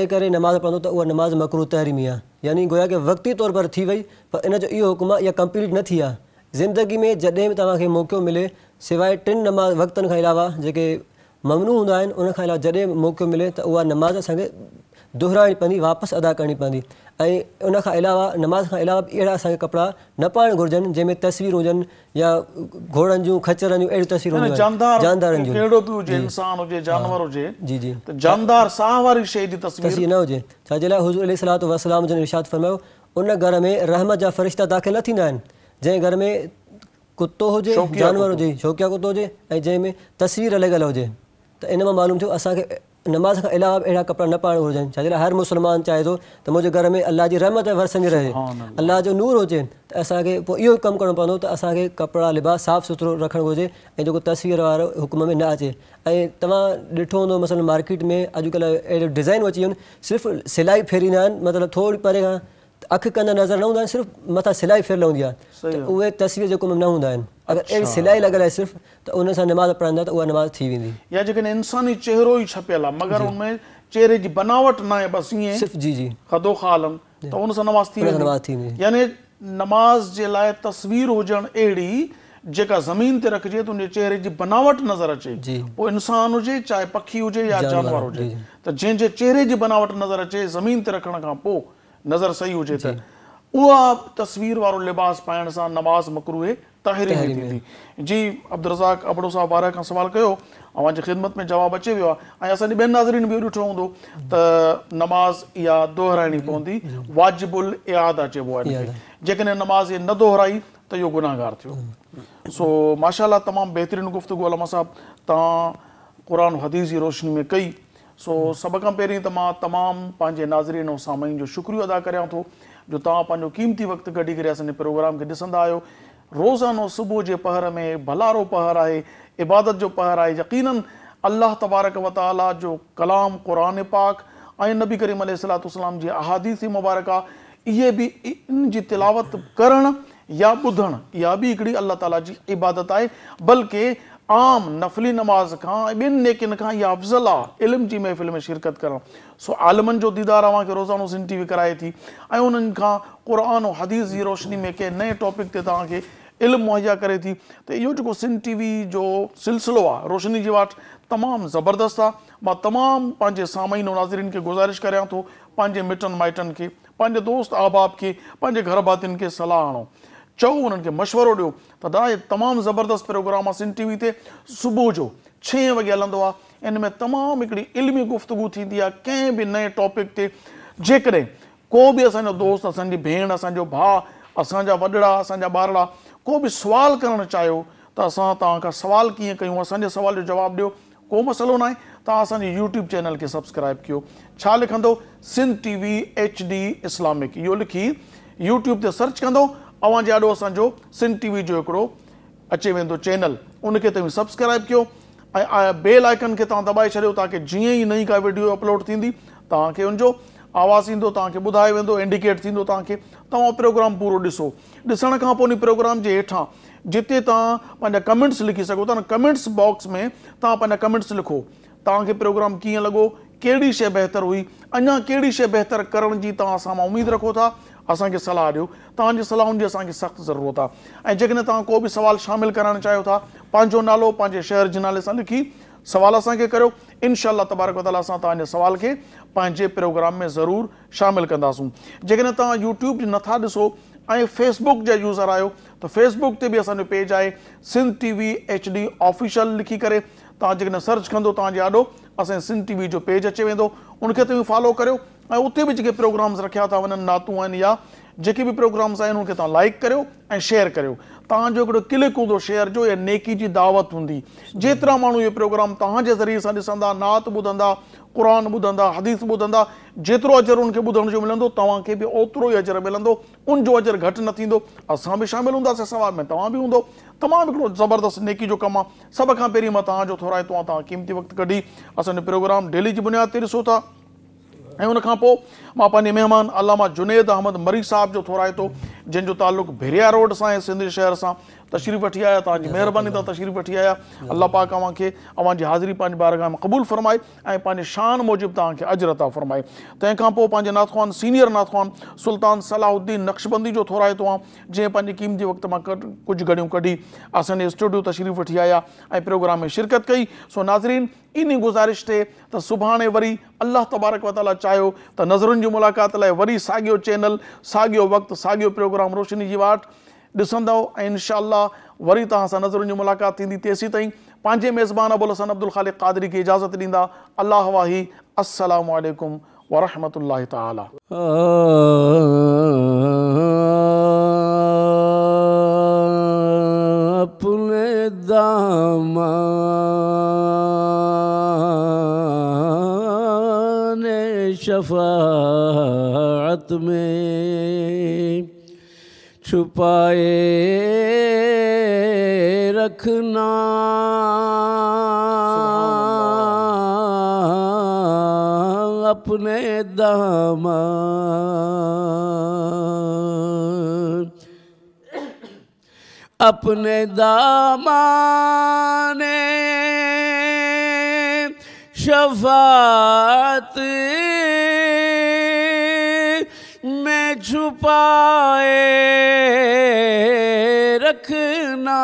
करे नमाज़ पढ़ंदो त उहा नमाज़ मकरू तहरीमी आहे यानी वक़्ती तौर थी वई पर इन जो इहो हुकुम आहे इहा कंप्लीट न थी आहे ज़िंदगी में जॾहिं बि तव्हांखे मौक़ो मिले सवाइ टिनि नमाज़ वक़्तनि खां अलावा जेके ममनू हूंदा आहिनि उनखां अलावा जॾहिं मौक़ो मिले त उहा नमाज़ असांखे दुहराइणी पवंदी वापसि अदा करणी पवंदी ऐं उन खां अलावा नमाज़ खां अलावा बि अहिड़ा असांखे कपिड़ा न पाइण घुरिजनि जंहिंमें तस्वीरूं हुजनि या घोड़नि जूं खचरनि जूं अहिड़ियूं तस्वीरूं जानदार जी जी तस्वीर न हुजनि छाजे अली सलाह वसलाम जन फरमायो उन घर में रहमत जा फ़रिश्ता दाख़िल न थींदा आहिनि जंहिं घर में कुतो हुजे जानवर हुजे शौक़िया कुतो हुजे ऐं जंहिंमें तस्वीर अलॻि अलॻि हुजे त इन मां मालूम थियो असांखे नमाज़ के अलावा अड़ा कपड़ा न पा घुर्जन छाजे हर मुसलमान चाहे तो मुझे घर में अल्लाह की रहमत वरसन रहे अल्लाह जो नूर हो असो असांखे पोइ इहो कमु करिणो पवंदो त लिबास साफ़ सुथरो रखन घुरिजे ऐं तस्वीर वो हुकुम में न अचे तुम तव्हां हों मसल मसलन मार्केट में अजकल अड़े डिज़ाइन अची सिर्फ सिलाई फेरी मतलब थोड़ी परे का अख कंदा नज़र न हूंदा आहिनि जेका ज़मीन ते रखजे उन चेहरे जी बनावट नज़र अचे उहो इंसानु हुजे चाहे पखी हुजे या जानवर हुजे त जंहिंजे चहिरे जी बनावट नज़र अचे ज़मीन ते रखण खां पोइ नज़र सही हुजे त उहा तस्वीर वारो लिबास पाइण सां नमाज़ मकरू ताहिरी थींदी जी अब्दुल रज़ाक अबड़ो वारा खां सुवालु कयो ख़िदमत में जवाबु अची वियो आहे ऐं असांजे ॿियनि नाज़रीन बि ॾिठो हूंदो त नमाज़ इहा दोहराइणी पवंदी वाजिबुल इयादा चइबो आहे जेकॾहिं नमाज़ इहे न दोहराई त इहो गुनाहगार थियो सो माशाला तमामु बहितरीन गुफ़्तगु साहिबु तव्हां क़ुर हदीस जी रोशनी में कई सो सब का पहिरीं तो तमाम तमामु पंहिंजे नाज़रीन ऐं जो शुक्रियो अदा करियां थो जो तुम पंहिंजो क़ीमती वक़्तु कढी करे प्रोग्राम खे ॾिसंदा आहियो रोज़ानो सुबुह के पहर में भलारो पहर है इबादत जो पहर आहे यकीन अल्लाह तबारक वताला जो कलाम क़ुरान पाक ऐं नबी करीम सलातलाम जी अहादीसी मुबारक ये भी इन तिलावत करणु या ॿुधणु इहा बि हिकिड़ी अलाह ताला इबादत है बल्कि आम नफली नमाज़ का बिन नेकिन का इहा अफ़ज़ल आहे इल्म जी महफ़िल में शिरकत करणु सो आलमनि जो दीदार अव्हांखे रोज़ानो सिन टी कराए थी ऐं उन्हनि खां क़ुर ऐं हदीस जी रोशनी में कें नए टॉपिक ते तव्हांखे इल्मु मुहैया करे थी त तो इहो जेको सिन टी जो सिलसिलो आहे रोशनी की वाट तमामु ज़बरदस्त आहे मां तमामु पंहिंजे सामाइन नाज़रीन खे गुज़ारिश करियां तो पंहिंजे मिटनि माइटनि खे पंहिंजे दोस्त अहबाब के पंहिंजे घर भातियुनि खे सलाह आणो ચૌદ અંકે મશવરો ॾियो त दादा ये तमाम ज़बरदस्त प्रोग्राम आहे सिन टीवी ते सुबुह जो छह वॻे हलंदो इन में तमाम इल्मी गुफ़्तगु थींदी आहे कंहिं नए टॉपिक ते जेकॾहिं को बि असांजो दोस्त असांजी भेण असो भा असांजा वॾड़ा असांजा ॿारड़ा को भी सुवाल करणु चाहियो त असां तव्हांखां सुवाल कीअं कयूं असांजे सुवाल जो जवाबु ॾियो को मसलो ना आहे तव्हां यूट्यूब चैनल के सब्सक्राइब कयो लिख लिखंदो Sindh TV H D Islamic यो लिखी यूट्यूब से सर्च कंदो तव्हां ॼाॾो असांजो सिन टीवी जो हिकिड़ो अचे वेंदो चैनल उनखे तव्हीं सब्सक्राइब कयो ऐं आइकन खे तव्हां दॿाए छॾियो तव्हांखे जीअं ई नई का वीडियो अपलोड थींदी तव्हांखे हुनजो आवाज़ु ईंदो तव्हांखे ॿुधाए वेंदो इंडिकेट थींदो तव्हांखे तव्हां प्रोग्राम पूरो ॾिसो ॾिसण खां पोइ प्रोग्राम जे हेठां जिते तव्हां पंहिंजा कमेंट्स लिखी सघो था बॉक्स में तव्हां पंहिंजा कमेंट्स लिखो तव्हांखे प्रोग्राम कीअं लॻो कहिड़ी शइ बहितरु हुई अञा कहिड़ी शइ करण जी तव्हां असां मां उमेदु रखो था असांखे सलाह ॾियो तव्हांजी सलाहुनि जी असांखे सख़्तु ज़रूरत है ऐं जेकॾहिं तव्हां को बि सुवालु शामिलु करणु चाहियो था पंहिंजो नालो पंहिंजे शहर के नाले से लिखी सुवालु असांखे कर इनशाला तबारक वताला असां के सुवाल प्रोग्राम में जरूर शामिल कंदासूं जेकॾहिं तव्हां यूट्यूब ना दिसो ऐं फेसबुक ज यूज़र आहियो तो फेसबुक से भी असांजो पेज आहे Sindh T H D official लिखी करे तव्हां जेकॾहिं सर्च कंदो तव्हांजे आॾो असांजे सिंध टी जो पेज अचे वो उनखे तव्हीं फॉलो करियो ऐं उते बि जेके प्रोग्राम्स रखा था वन नातूं आहिनि या जी भी प्रोग्राम्स आहिनि उनखे लाइक करियो शेयर करो तव्हांजो हिकिड़ो क्लिक हूंदो शेयर जो या नेकी जी दावत हूंदी जेतिरा माण्हू इहे प्रोग्राम तव्हांजे ज़रिए सां नात ॿुधंदा कुरान ॿुधंदा हदीस ॿुधंदा जेतिरो अजर उनखे ॿुधण जो मिलंदो तव्हांखे बि ओतिरो ई अजर मिलो उनजो अजर घट नो अस असां बि शामिलु हूंदासीं में तुम भी होंद तमाम ज़बरदस्त नेकी जो कम आहे सभ खां पहिरीं मां तव्हांजो थोराए क़ीमती वक़्तु कढी असांजो डेली की बुनियाद ते ॾिसो ऐं उनखां पोइ मां पंहिंजे महिमान अलामा जुनेद अहमद मरी साहिब जो थोराए जंहिंजो तालुक़ु भेरिया रोड से ऐं सिंध शहर से तशरीफ़ वी आया तव्हांजी तशरीफ़ वी आया अल्लाह पाक अव्हां खे हाज़िरी पंहिंजे ॿार खां क़बूल फ़रमाए ऐं शान मूजिब तव्हांखे अजरता फ़रमाए तंहिंखां पोइ सीनियर नाथवान सुल्तान सलाहुद्दीन नक्शबंदी जो थोराइतो आहे जंहिं पंहिंजे क़ीमती वक़्त मां कुछ घड़ियूं कढी असांजे स्टूडियो तशरीफ़ वी आया प्रोग्राम में शिरकत कई सो नाज़रीन इन गुज़ारिश थे तो सुभाणे वरी अल्लाह तबारक वताला चाहियो तो नज़रुनि की मुलाक़ात लाइ वरी साॻियो चैनल साॻियो वक़्तु साॻियो प्रोग्राम प्रोग्राम रोशनी की वाट ऐसा इनशाला वरी तव्हां सां नज़रुनि मुलाक़ात थींदी तेसीं ताईं पंहिंजे मेज़बान अबुल हसन अब्दुल ख़ालिक क़ादरी की इजाज़त दींदा अल्लाह वाही असलामकुम वरहमत ताला अपने दामाने शफात में छुपाए रखना अपने दाम अपने दामाने शफात पाए रखना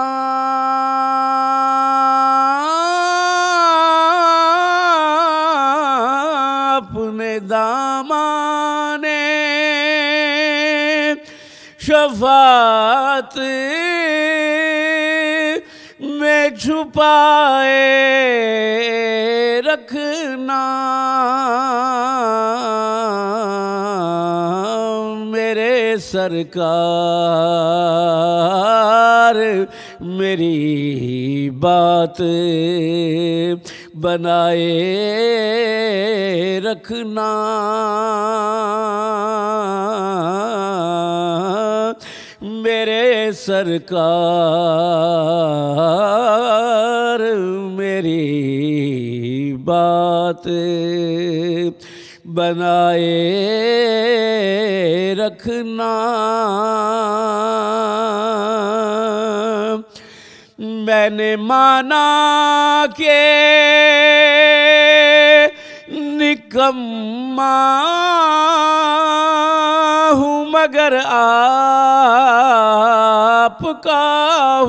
अपने दामाने शफात में छुपाए रखना सरकार मेरी बात बनाए रखना मेरे सरकार मेरी बात बनाए रखना मैंने माना के निकम्मा हूँ मगर आपका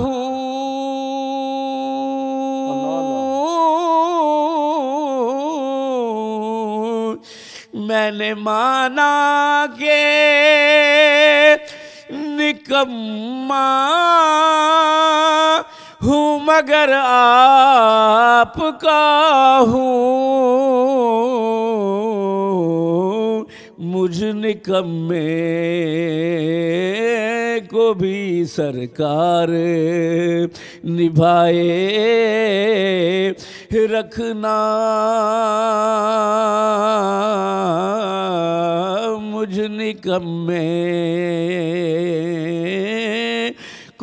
हूँ मैंने माना के निकम्मा हूँ मगर आपका हूँ मुझ निकम्मे को भी सरकार निभाए रखना मुझ निकम्मे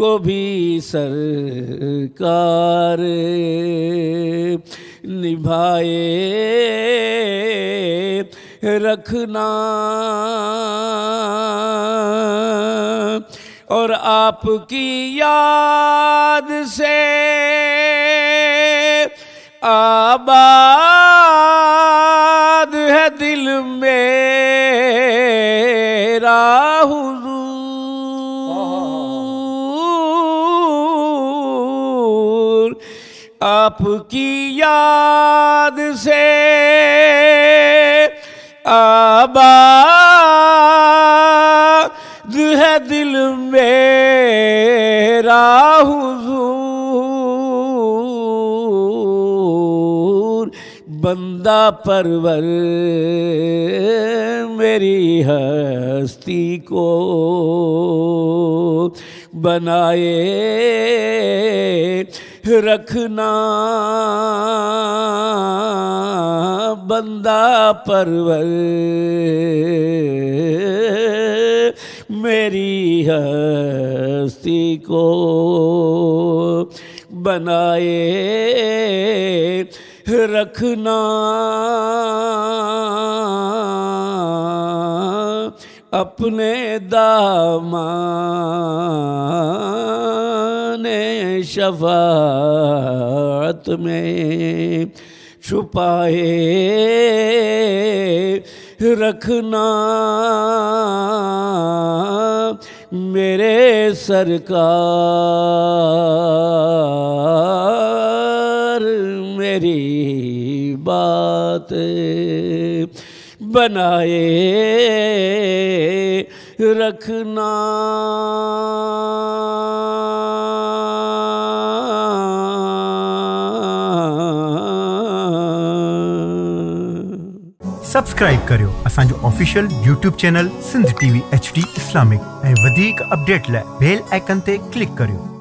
को भी सरकार निभाए रखना और आपकी याद से आबाद है दिल मेरा हुजूर आपकी याद से आबाद है दिल मेरा हुजूर बंदा परवर मेरी हस्ती को बनाए रखना बंदा परवर मेरी हस्ती को बनाए रखना अपने दामा अपने शफात में छुपाए रखना मेरे सरकार मेरी बात बनाए रखना सब्सक्राइब करियो जो official YouTube channel Sindh TV H D Islamic ए अपडेट ले बेल आइकन ते क्लिक करियो